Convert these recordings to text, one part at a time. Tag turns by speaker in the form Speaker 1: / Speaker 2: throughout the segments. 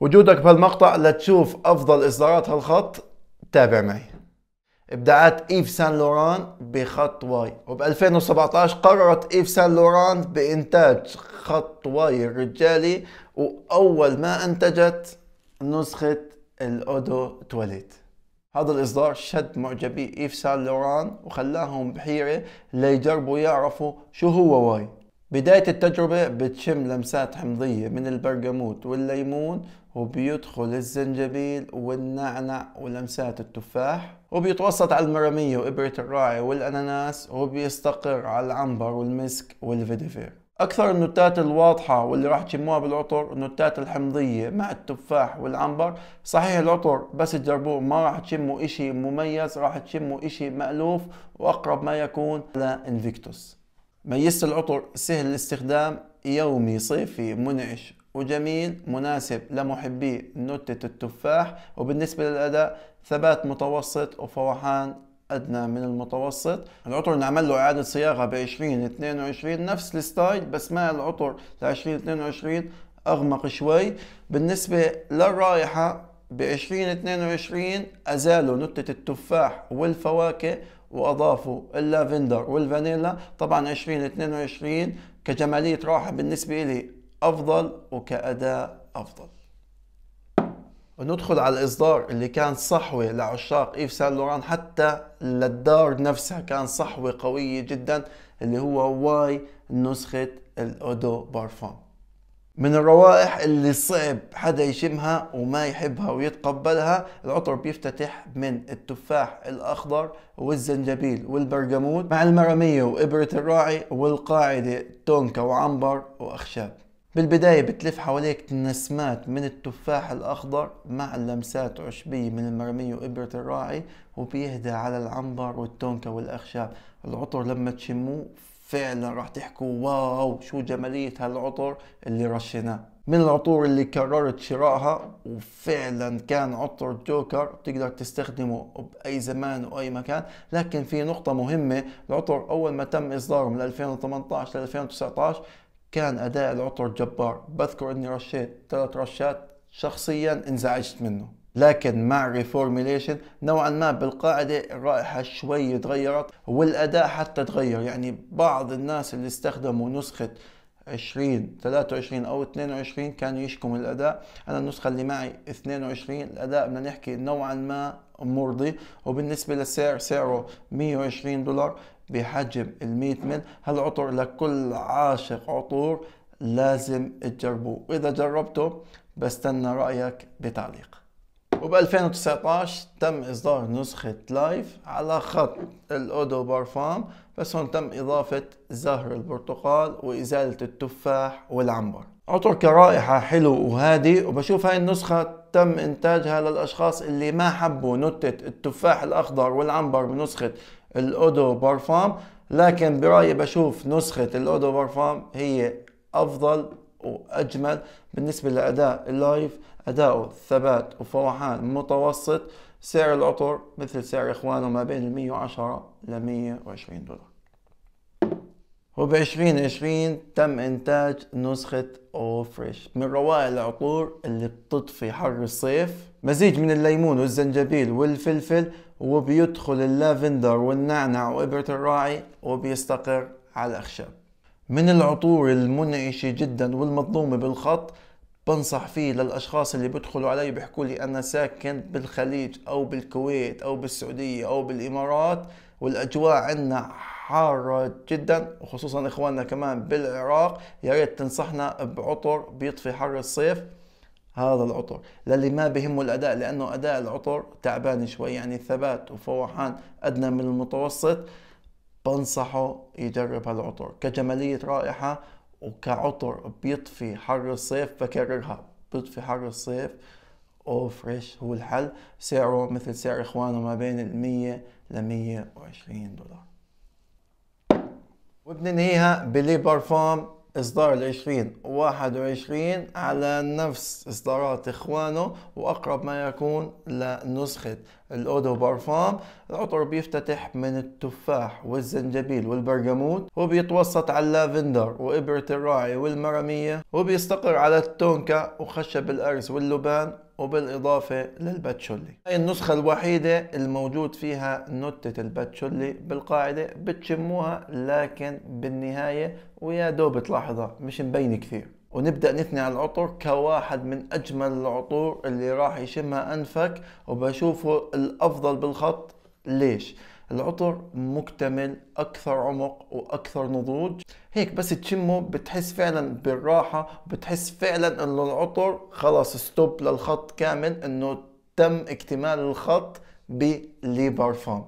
Speaker 1: وجودك بهالمقطع لتشوف افضل اصدارات هالخط تابع معي ابداعات ايف سان لوران بخط واي وب 2017 قررت ايف سان لوران بانتاج خط واي الرجالي واول ما انتجت نسخه الاودو تواليت هذا الاصدار شد معجبي ايف سان لوران وخلاهم بحيره ليجربوا يعرفوا شو هو واي بداية التجربة بتشم لمسات حمضية من البرقموت والليمون وبيدخل الزنجبيل والنعنع ولمسات التفاح وبيتوسط على المرمية وإبرة الراعي والأناناس وبيستقر على العنبر والمسك والفيديفير أكثر النوتات الواضحة واللي راح تشموها بالعطر النوتات الحمضية مع التفاح والعنبر صحيح العطر بس تجربوه ما راح تشموا إشي مميز راح تشموا إشي مألوف وأقرب ما يكون لإنفيكتوس ميزة العطر سهل الاستخدام يومي صيفي منعش وجميل مناسب لمحبي نوتة التفاح وبالنسبة للأداء ثبات متوسط وفوحان أدنى من المتوسط العطر نعمل له إعادة صياغة ب 2022 نفس الستايل بس مع العطر ل 2022 أغمق شوي بالنسبة للرائحة ب 2022 أزالوا نتة التفاح والفواكه واضافوا اللافندر والفانيلا طبعا 2022 كجماليه راحه بالنسبه لي افضل وكاداء افضل وندخل على الاصدار اللي كان صحوه لعشاق ايف سان لوران حتى للدار نفسها كان صحوه قويه جدا اللي هو واي نسخه الاودو بارفان من الروائح اللي صعب حدا يشمها وما يحبها ويتقبلها العطر بيفتتح من التفاح الأخضر والزنجبيل والبرجموت مع المرامية وإبرة الراعي والقاعدة تونكا وعنبر وأخشاب بالبداية بتلف حواليك نسمات من التفاح الأخضر مع لمسات عشبية من المرمية وإبرة الراعي وبيهدى على العنبر والتونكا والأخشاب العطر لما تشموه فعلا راح تحكوا واو شو جمالية هالعطر اللي رشيناه من العطور اللي قررت شرائها وفعلا كان عطر جوكر بتقدر تستخدمه بأي زمان وأي مكان لكن في نقطة مهمة العطر أول ما تم إصداره من 2018 ل 2019 كان أداء العطر جبار بذكر أني رشيت ثلاث رشات شخصيا انزعجت منه لكن مع ريفورميليشن نوعا ما بالقاعدة الرائحة شوي تغيرت والأداء حتى تغير يعني بعض الناس اللي استخدموا نسخة 20 23 او 22 كانوا يشكوا من الاداء انا النسخه اللي معي 22 الاداء بدنا نحكي نوعا ما مرضي وبالنسبه للسعر سعره 120 دولار بحجم ال 100 مل هالعطر لكل عاشق عطور لازم تجربوه واذا جربته بستنى رايك بتعليق وب 2019 تم اصدار نسخه لايف على خط الاودو بارفام بس هون تم اضافه زهر البرتقال وازاله التفاح والعنبر عطر كرائحة حلو وهادي وبشوف هاي النسخة تم إنتاجها للأشخاص اللي ما حبوا نتة التفاح الأخضر والعنبر بنسخة الأودو بارفام لكن برأيي بشوف نسخة الأودو بارفام هي أفضل واجمل بالنسبه لاداء اللايف اداؤه ثبات وفوحان متوسط سعر العطر مثل سعر اخوانه ما بين ال 110 ل 120 دولار وب 2020 تم انتاج نسخة اوفريش من روائع العطور اللي بتطفي حر الصيف مزيج من الليمون والزنجبيل والفلفل وبيدخل اللافندر والنعنع وابرة الراعي وبيستقر على الاخشاب من العطور المنعشة جدا والمظلومة بالخط بنصح فيه للاشخاص اللي بيدخلوا علي بيحكوا لي انا ساكن بالخليج او بالكويت او بالسعوديه او بالامارات والاجواء عندنا حارة جدا وخصوصا اخواننا كمان بالعراق يا ريت تنصحنا بعطر بيطفي حر الصيف هذا العطر للي ما بهمه الاداء لانه اداء العطر تعبان شوي يعني ثبات وفوحان ادنى من المتوسط بنصحه يجرب هالعطر كجمالية رائحة وكعطر بيطفي حر الصيف بكررها بيطفي حر الصيف او فريش هو الحل سعره مثل سعر اخوانه ما بين 100 ل 120 دولار وبننهيها بلي بارفوم إصدار العشرين واحد وعشرين على نفس إصدارات إخوانه وأقرب ما يكون لنسخة الأودو بارفام العطر بيفتتح من التفاح والزنجبيل والبرجموت وبيتوسط على اللافندر وإبرة الراعي والمرمية وبيستقر على التونكا وخشب الأرز واللبان وبالإضافة للباتشولي هاي النسخة الوحيدة الموجود فيها نوتة الباتشولي بالقاعدة بتشموها لكن بالنهاية ويا دوب تلاحظها مش مبينة كثير ونبدأ نثني على العطر كواحد من أجمل العطور اللي راح يشمها أنفك وبشوفه الأفضل بالخط ليش؟ العطر مكتمل أكثر عمق وأكثر نضوج هيك بس تشمه بتحس فعلا بالراحة بتحس فعلا انه العطر خلاص ستوب للخط كامل انه تم اكتمال الخط بلي بارفان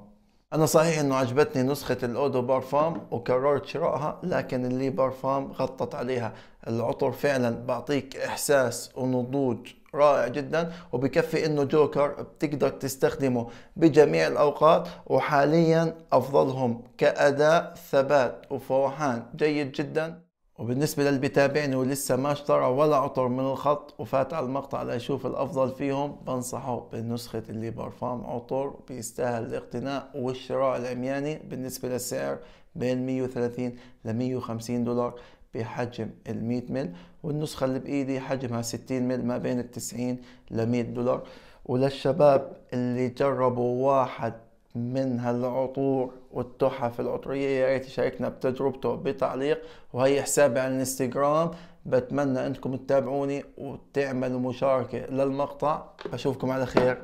Speaker 1: انا صحيح انه عجبتني نسخه الاودو بارفام وكررت شرائها لكن اللي بارفام غطت عليها العطر فعلا بعطيك احساس ونضوج رائع جدا وبكفي انه جوكر بتقدر تستخدمه بجميع الاوقات وحاليا افضلهم كاداء ثبات وفوحان جيد جدا وبالنسبة للي بيتابعني ولسه ما اشترى ولا عطر من الخط وفات على المقطع ليشوف الأفضل فيهم بنصحه بنسخة اللي برفام عطر بيستاهل الاقتناء والشراء العمياني بالنسبة للسعر بين 130 ل 150 دولار بحجم ال 100 مل والنسخة اللي بإيدي حجمها 60 مل ما بين ال 90 ل 100 دولار وللشباب اللي جربوا واحد من هالعطور والتحف العطرية يا ريت يشاركنا بتجربته بتعليق وهي حسابي على الانستغرام بتمنى انكم تتابعوني وتعملوا مشاركة للمقطع بشوفكم على خير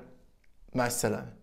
Speaker 1: مع السلامة